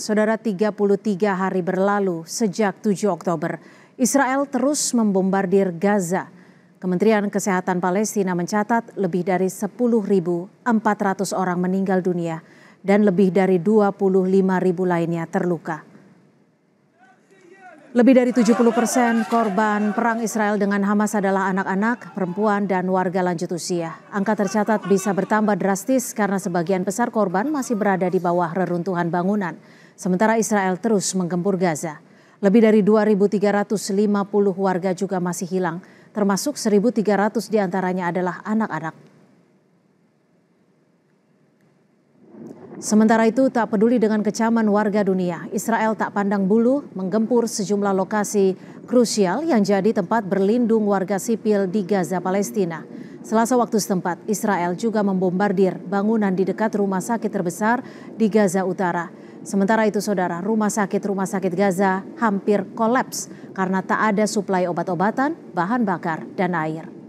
Saudara 33 hari berlalu sejak 7 Oktober, Israel terus membombardir Gaza. Kementerian Kesehatan Palestina mencatat lebih dari 10.400 orang meninggal dunia dan lebih dari 25.000 lainnya terluka. Lebih dari 70 persen korban perang Israel dengan Hamas adalah anak-anak, perempuan, dan warga lanjut usia. Angka tercatat bisa bertambah drastis karena sebagian besar korban masih berada di bawah reruntuhan bangunan. Sementara Israel terus menggempur Gaza. Lebih dari 2.350 warga juga masih hilang, termasuk 1.300 diantaranya adalah anak-anak. Sementara itu, tak peduli dengan kecaman warga dunia, Israel tak pandang bulu menggempur sejumlah lokasi krusial yang jadi tempat berlindung warga sipil di Gaza, Palestina. Selasa waktu setempat, Israel juga membombardir bangunan di dekat rumah sakit terbesar di Gaza Utara. Sementara itu saudara, rumah sakit-rumah sakit Gaza hampir kolaps karena tak ada suplai obat-obatan, bahan bakar, dan air.